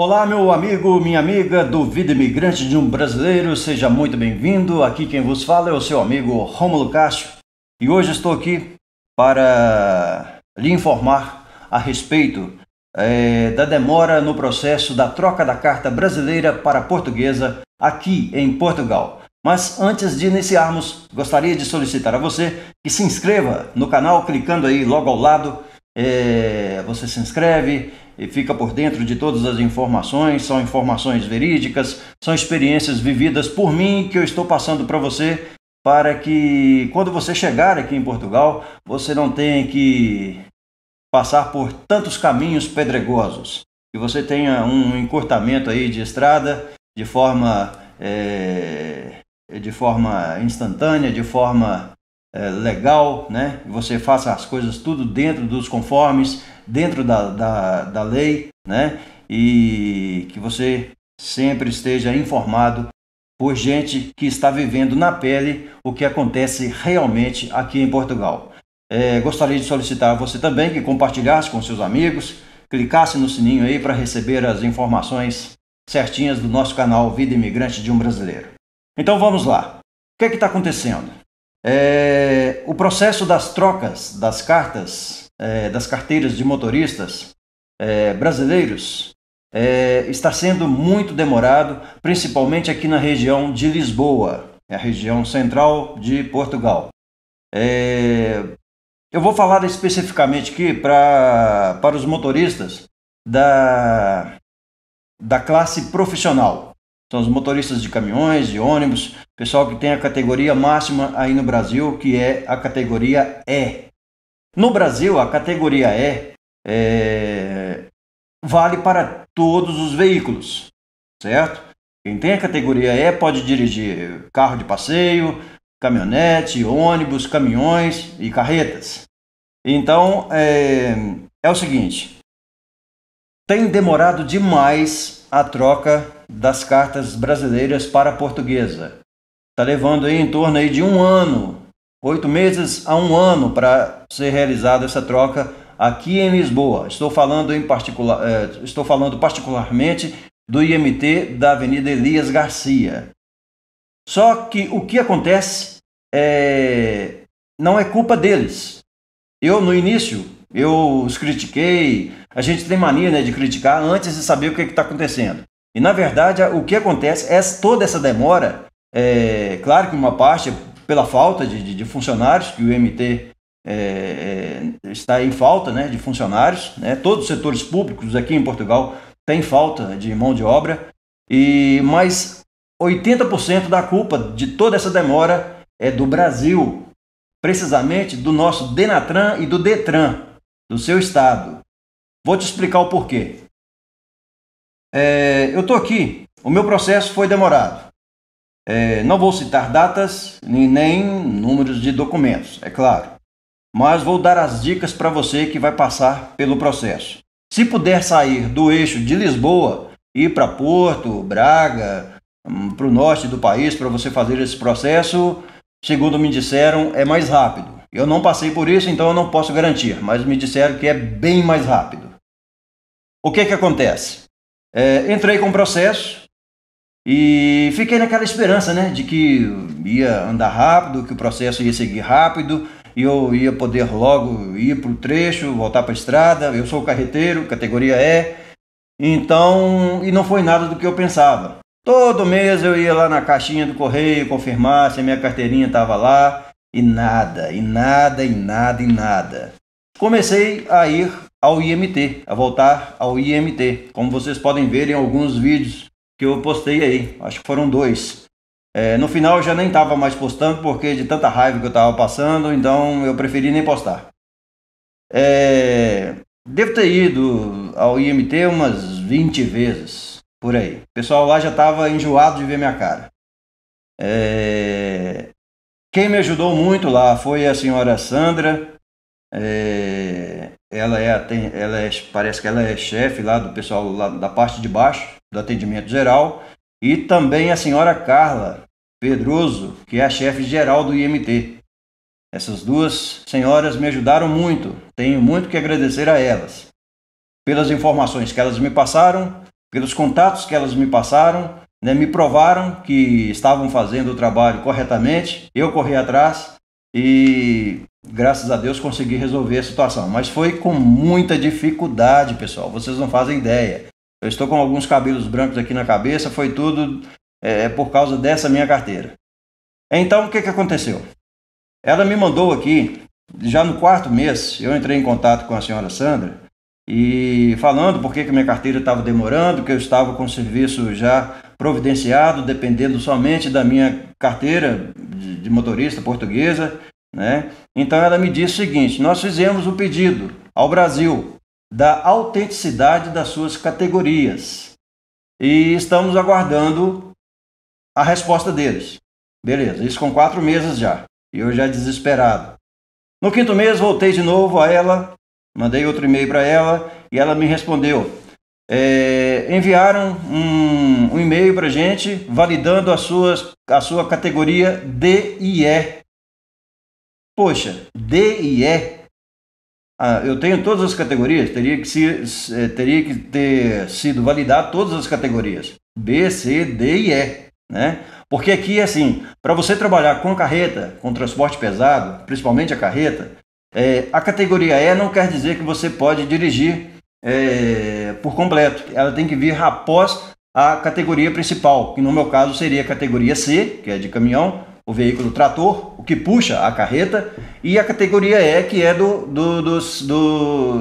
Olá, meu amigo, minha amiga do Vida Imigrante de um Brasileiro, seja muito bem-vindo. Aqui quem vos fala é o seu amigo Romulo Castro e hoje estou aqui para lhe informar a respeito é, da demora no processo da troca da carta brasileira para portuguesa aqui em Portugal. Mas antes de iniciarmos, gostaria de solicitar a você que se inscreva no canal clicando aí logo ao lado é, você se inscreve e fica por dentro de todas as informações. São informações verídicas, são experiências vividas por mim que eu estou passando para você, para que quando você chegar aqui em Portugal, você não tenha que passar por tantos caminhos pedregosos, e você tenha um encurtamento aí de estrada de forma é, de forma instantânea, de forma é, legal, né? Você faça as coisas tudo dentro dos conformes, dentro da, da, da lei, né? E que você sempre esteja informado por gente que está vivendo na pele o que acontece realmente aqui em Portugal. É, gostaria de solicitar a você também que compartilhasse com seus amigos, clicasse no sininho aí para receber as informações certinhas do nosso canal Vida Imigrante de um Brasileiro. Então vamos lá. O que é está acontecendo? É, o processo das trocas das cartas, é, das carteiras de motoristas é, brasileiros, é, está sendo muito demorado, principalmente aqui na região de Lisboa, é a região central de Portugal. É, eu vou falar especificamente aqui pra, para os motoristas da, da classe profissional. São então, os motoristas de caminhões, de ônibus, pessoal que tem a categoria máxima aí no Brasil, que é a categoria E. No Brasil, a categoria E é, vale para todos os veículos, certo? Quem tem a categoria E pode dirigir carro de passeio, caminhonete, ônibus, caminhões e carretas. Então é, é o seguinte: tem demorado demais a troca das cartas brasileiras para a portuguesa. Está levando aí em torno aí de um ano, oito meses a um ano para ser realizada essa troca aqui em Lisboa. Estou falando, em particular, é, estou falando particularmente do IMT da Avenida Elias Garcia. Só que o que acontece é, não é culpa deles. Eu, no início, eu os critiquei. A gente tem mania né, de criticar antes de saber o que é está acontecendo. E na verdade, o que acontece é toda essa demora, é, claro que uma parte pela falta de, de, de funcionários, que o MT é, é, está em falta né, de funcionários, né, todos os setores públicos aqui em Portugal têm falta de mão de obra, e mas 80% da culpa de toda essa demora é do Brasil, precisamente do nosso Denatran e do Detran, do seu estado. Vou te explicar o porquê. É, eu estou aqui, o meu processo foi demorado. É, não vou citar datas e nem números de documentos, é claro, mas vou dar as dicas para você que vai passar pelo processo. Se puder sair do eixo de Lisboa, ir para Porto, Braga, hum, para o norte do país para você fazer esse processo, segundo me disseram, é mais rápido. Eu não passei por isso, então eu não posso garantir, mas me disseram que é bem mais rápido. O que, que acontece? É, entrei com o processo e fiquei naquela esperança, né, de que ia andar rápido, que o processo ia seguir rápido e eu ia poder logo ir para o trecho, voltar para a estrada. Eu sou carreteiro, categoria E, então, e não foi nada do que eu pensava. Todo mês eu ia lá na caixinha do correio confirmar se a minha carteirinha estava lá e nada, e nada, e nada, e nada. Comecei a ir ao IMT, a voltar ao IMT, como vocês podem ver em alguns vídeos que eu postei aí, acho que foram dois. É, no final eu já nem estava mais postando porque de tanta raiva que eu estava passando, então eu preferi nem postar. É, devo ter ido ao IMT umas 20 vezes por aí. O pessoal lá já estava enjoado de ver minha cara. É, quem me ajudou muito lá foi a senhora Sandra. É, ela é, tem, ela é, parece que ela é chefe lá do pessoal lá da parte de baixo do atendimento geral e também a senhora Carla Pedroso, que é a chefe geral do IMT. Essas duas senhoras me ajudaram muito, tenho muito que agradecer a elas pelas informações que elas me passaram, pelos contatos que elas me passaram, né, me provaram que estavam fazendo o trabalho corretamente, eu corri atrás e graças a Deus, consegui resolver a situação. Mas foi com muita dificuldade, pessoal. Vocês não fazem ideia. Eu estou com alguns cabelos brancos aqui na cabeça, foi tudo é, é, por causa dessa minha carteira. Então, o que, que aconteceu? Ela me mandou aqui, já no quarto mês, eu entrei em contato com a senhora Sandra e falando por que, que minha carteira estava demorando, que eu estava com o serviço já providenciado, dependendo somente da minha carteira de motorista portuguesa né? Então ela me disse o seguinte: nós fizemos o um pedido ao Brasil da autenticidade das suas categorias e estamos aguardando a resposta deles. Beleza, isso com quatro meses já. E eu já desesperado. No quinto mês voltei de novo a ela, mandei outro e-mail para ela e ela me respondeu. É, enviaram um, um e-mail para gente validando as suas, a sua categoria D e E Poxa, D e E, ah, eu tenho todas as categorias, teria que, é, teria que ter sido validar todas as categorias, B, C, D e E, né? Porque aqui, assim, para você trabalhar com carreta, com transporte pesado, principalmente a carreta, é, a categoria E não quer dizer que você pode dirigir é, por completo. Ela tem que vir após a categoria principal, que no meu caso seria a categoria C, que é de caminhão, o veículo trator, o que puxa a carreta, e a categoria E, que é do, do, do,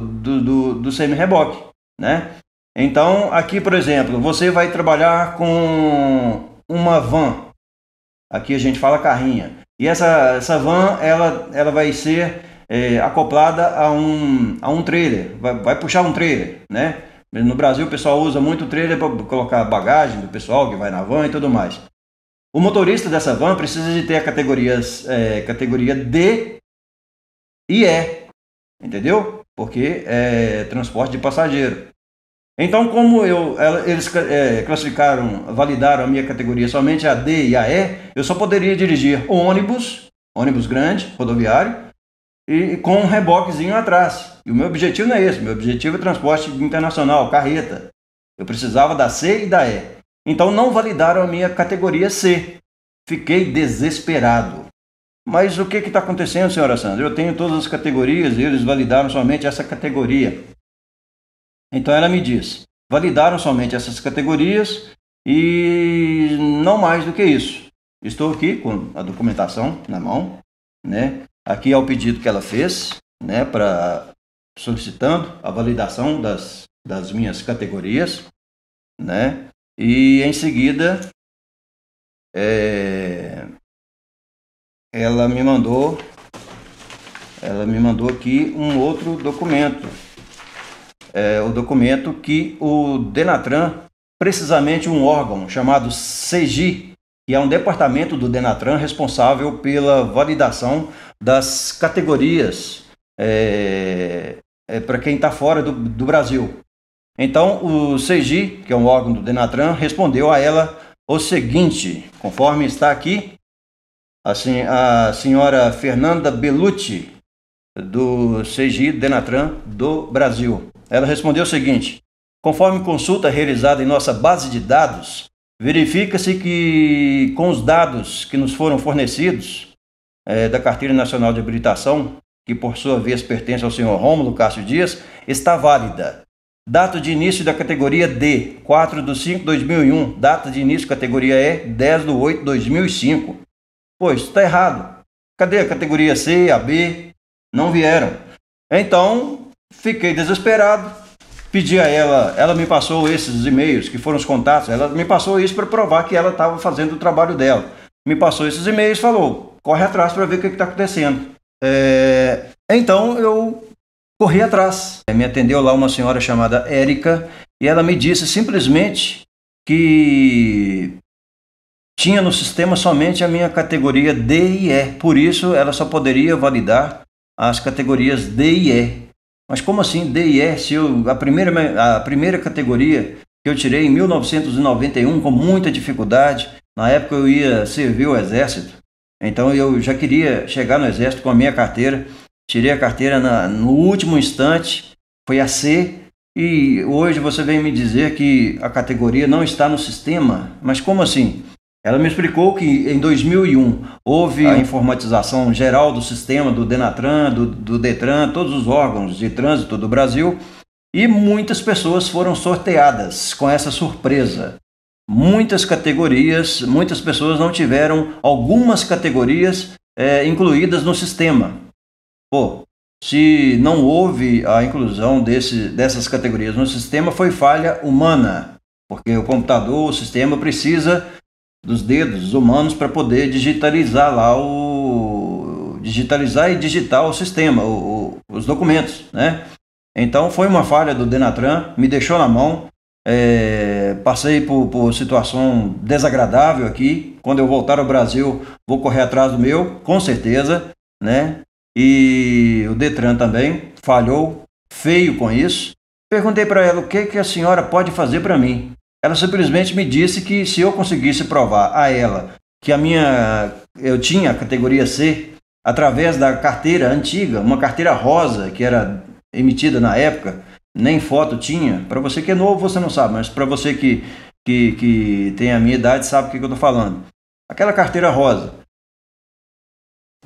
do, do, do semi-reboque. Né? Então, aqui, por exemplo, você vai trabalhar com uma van. Aqui a gente fala carrinha. E essa, essa van, ela, ela vai ser é, acoplada a um, a um trailer. Vai, vai puxar um trailer, né? No Brasil, o pessoal usa muito trailer para colocar bagagem do pessoal que vai na van e tudo mais. O motorista dessa van precisa de ter a categorias, é, categoria D e E, entendeu? Porque é transporte de passageiro. Então, como eu, eles é, classificaram, validaram a minha categoria somente a D e a E, eu só poderia dirigir ônibus, ônibus grande, rodoviário, e com um reboquezinho atrás. E o meu objetivo não é esse, meu objetivo é transporte internacional, carreta. Eu precisava da C e da E. Então não validaram a minha categoria C. Fiquei desesperado. Mas o que está acontecendo, senhora Sandra? Eu tenho todas as categorias e eles validaram somente essa categoria. Então ela me diz: validaram somente essas categorias e não mais do que isso. Estou aqui com a documentação na mão, né? Aqui é o pedido que ela fez, né? Para solicitando a validação das, das minhas categorias, né? E em seguida, é, ela me mandou, ela me mandou aqui um outro documento. É, o documento que o Denatran, precisamente um órgão chamado SEGI, que é um departamento do Denatran responsável pela validação das categorias é, é, para quem está fora do, do Brasil. Então, o SEGI, que é um órgão do Denatran, respondeu a ela o seguinte, conforme está aqui, assim, a senhora Fernanda Belucci, do SEGI Denatran do Brasil. Ela respondeu o seguinte: Conforme consulta realizada em nossa base de dados, verifica-se que, com os dados que nos foram fornecidos é, da Carteira Nacional de Habilitação, que por sua vez pertence ao senhor Rômulo Cássio Dias, está válida Data de início da categoria D, 4 de 5 de 2001. Data de início categoria E, 10 de 8 de 2005. Pois, está errado. Cadê a categoria C, a B? Não vieram. Então, fiquei desesperado. Pedi a ela, ela me passou esses e-mails, que foram os contatos, ela me passou isso para provar que ela estava fazendo o trabalho dela. Me passou esses e-mails falou, corre atrás para ver o que está acontecendo. É... Então, eu corri atrás. É, me atendeu lá uma senhora chamada Érica e ela me disse simplesmente que tinha no sistema somente a minha categoria D e E, por isso ela só poderia validar as categorias D e E. Mas como assim D e E? Se eu, a, primeira, a primeira categoria que eu tirei em 1991 com muita dificuldade, na época eu ia servir o exército, então eu já queria chegar no exército com a minha carteira Tirei a carteira na, no último instante, foi a C, e hoje você vem me dizer que a categoria não está no sistema. Mas como assim? Ela me explicou que em 2001 houve ah. a informatização geral do sistema do Denatran, do, do Detran, todos os órgãos de trânsito do Brasil, e muitas pessoas foram sorteadas com essa surpresa. Muitas categorias, muitas pessoas não tiveram algumas categorias é, incluídas no sistema. Pô, se não houve a inclusão desse, dessas categorias no sistema, foi falha humana, porque o computador, o sistema precisa dos dedos humanos para poder digitalizar lá o digitalizar e digitar o sistema, o, o, os documentos, né? Então foi uma falha do Denatran, me deixou na mão, é, passei por, por situação desagradável aqui. Quando eu voltar ao Brasil, vou correr atrás do meu, com certeza, né? e o Detran também falhou feio com isso. Perguntei para ela o que, que a senhora pode fazer para mim. Ela simplesmente me disse que se eu conseguisse provar a ela que a minha eu tinha a categoria C através da carteira antiga, uma carteira rosa que era emitida na época, nem foto tinha. Para você que é novo, você não sabe, mas para você que, que, que tem a minha idade, sabe o que, que eu estou falando. Aquela carteira rosa.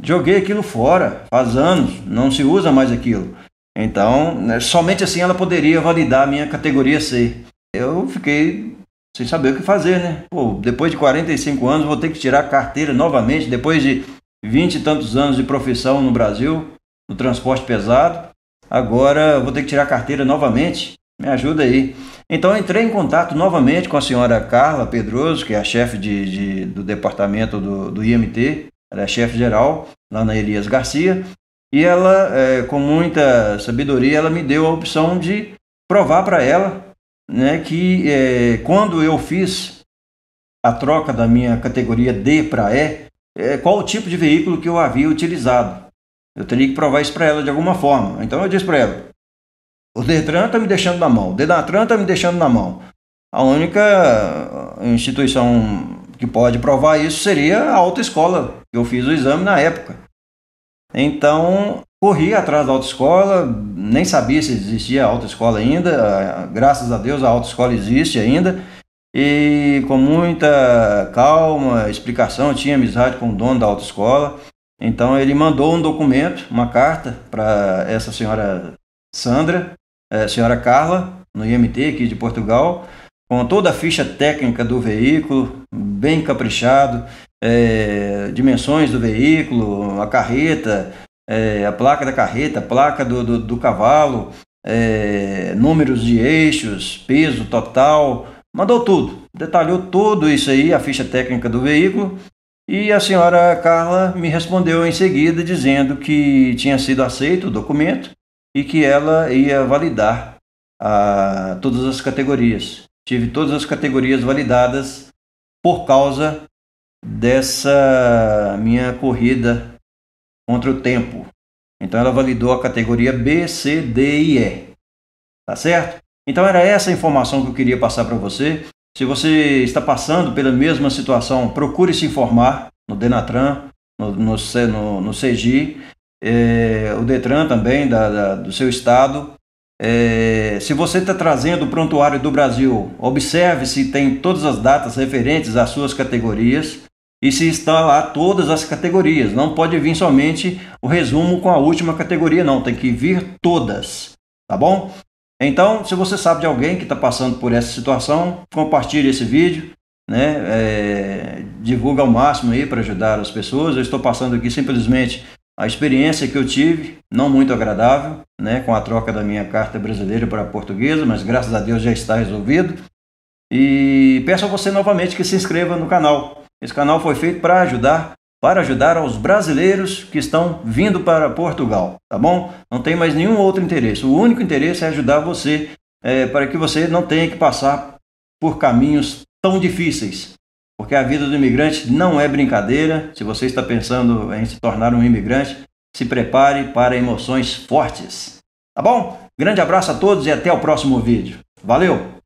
Joguei aquilo fora, faz anos, não se usa mais aquilo. Então, né, somente assim ela poderia validar a minha categoria C. Eu fiquei sem saber o que fazer, né? Pô, depois de 45 anos vou ter que tirar a carteira novamente, depois de 20 e tantos anos de profissão no Brasil, no transporte pesado. Agora vou ter que tirar a carteira novamente. Me ajuda aí. Então entrei em contato novamente com a senhora Carla Pedroso, que é a chefe de, de do departamento do, do IMT, ela é chefe geral lá na Elias Garcia, e ela, é, com muita sabedoria, ela me deu a opção de provar para ela né, que é, quando eu fiz a troca da minha categoria D para E, é, qual o tipo de veículo que eu havia utilizado. Eu teria que provar isso para ela de alguma forma. Então eu disse para ela: o Detran está me deixando na mão, o Detran está me deixando na mão. A única instituição que pode provar isso seria a autoescola, que eu fiz o exame na época. Então, corri atrás da autoescola, nem sabia se existia autoescola ainda, graças a Deus a autoescola existe ainda. E com muita calma, explicação, eu tinha amizade com o dono da autoescola. Então ele mandou um documento, uma carta para essa senhora Sandra, é, senhora Carla, no IMT aqui de Portugal, com toda a ficha técnica do veículo, bem caprichado, é, dimensões do veículo, a carreta, é, a placa da carreta, a placa do, do, do cavalo, é, números de eixos, peso total, mandou tudo, detalhou tudo isso aí, a ficha técnica do veículo. E a senhora Carla me respondeu em seguida dizendo que tinha sido aceito o documento e que ela ia validar a, todas as categorias. Tive todas as categorias validadas por causa dessa minha corrida contra o tempo. Então ela validou a categoria B, C, D e E. Tá certo? Então era essa a informação que eu queria passar para você. Se você está passando pela mesma situação, procure se informar no Denatran, no, no, no, no é, o Detran também da, da, do seu estado, é, se você está trazendo o prontuário do Brasil, observe se tem todas as datas referentes às suas categorias e se está lá todas as categorias. Não pode vir somente o resumo com a última categoria, não. Tem que vir todas, tá bom? Então, se você sabe de alguém que está passando por essa situação, compartilhe esse vídeo, né? É, divulga ao máximo aí para ajudar as pessoas. Eu estou passando aqui simplesmente a experiência que eu tive, não muito agradável, né, com a troca da minha carta brasileira para portuguesa, mas graças a Deus já está resolvido. E peço a você novamente que se inscreva no canal. Esse canal foi feito para ajudar, para ajudar aos brasileiros que estão vindo para Portugal, tá bom? Não tem mais nenhum outro interesse. O único interesse é ajudar você é, para que você não tenha que passar por caminhos tão difíceis, porque a vida do imigrante não é brincadeira. Se você está pensando em se tornar um imigrante, se prepare para emoções fortes. Tá bom? Grande abraço a todos e até o próximo vídeo. Valeu!